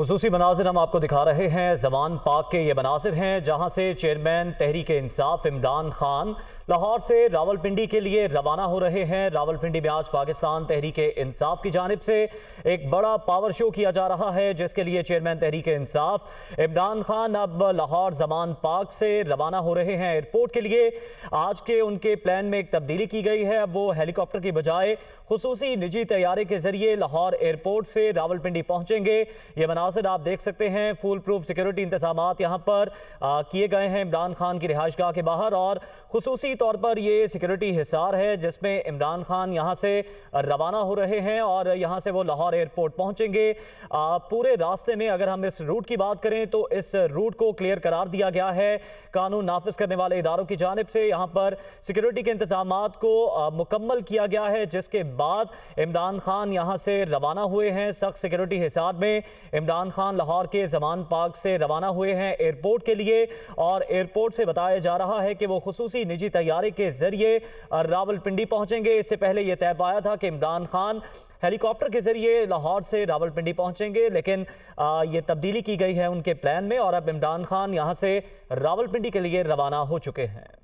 खसूसी मनाजिर हम आपको दिखा रहे हैं जमान पाक के ये मनाजिर हैं जहां से चेयरमैन तहरीक इंसाफ इमरान खान लाहौर से रावलपिंडी के लिए रवाना हो रहे हैं रावलपिंडी में आज पाकिस्तान तहरीक इंसाफ की जानब से एक बड़ा पावर शो किया जा रहा है जिसके लिए चेयरमैन तहरीक इंसाफ इमरान खान अब लाहौर जमान पाक से रवाना हो रहे हैं एयरपोर्ट के लिए आज के उनके प्लान में एक तब्दीली की गई है अब वो हेलीकॉप्टर की बजाय खसूसी निजी तैयारे के जरिए लाहौर एयरपोर्ट से रावलपिंडी पहुंचेंगे ये मना मकासद आप देख सकते हैं फुल प्रूफ सिक्योरिटी इंतजाम यहाँ पर किए गए हैं इमरान खान की रिहाइशगाह के बाहर और खसूसी तौर पर ये सिक्योरिटी हिसार है जिसमें इमरान खान यहाँ से रवाना हो रहे हैं और यहाँ से वो लाहौर एयरपोर्ट पहुँचेंगे पूरे रास्ते में अगर हम इस रूट की बात करें तो इस रूट को क्लियर करार दिया गया है कानून नाफिज करने वाले इदारों की जानब से यहाँ पर सिक्योरिटी के इंतजाम को मुकम्मल किया गया है जिसके बाद इमरान खान यहाँ से रवाना हुए हैं सख्त सिक्योरिटी हिसार में इमरान इमरान खान लाहौर के जमान पार्क से रवाना हुए हैं एयरपोर्ट के लिए और एयरपोर्ट से बताया जा रहा है कि वो खसूसी निजी तैयारे के जरिए रावलपिंडी पहुंचेंगे इससे पहले यह तय पाया था कि इमरान खान हेलीकॉप्टर के जरिए लाहौर से रावलपिंडी पहुंचेंगे लेकिन ये तब्दीली की गई है उनके प्लान में और अब इमरान खान यहाँ से रावलपिंडी के लिए रवाना हो चुके हैं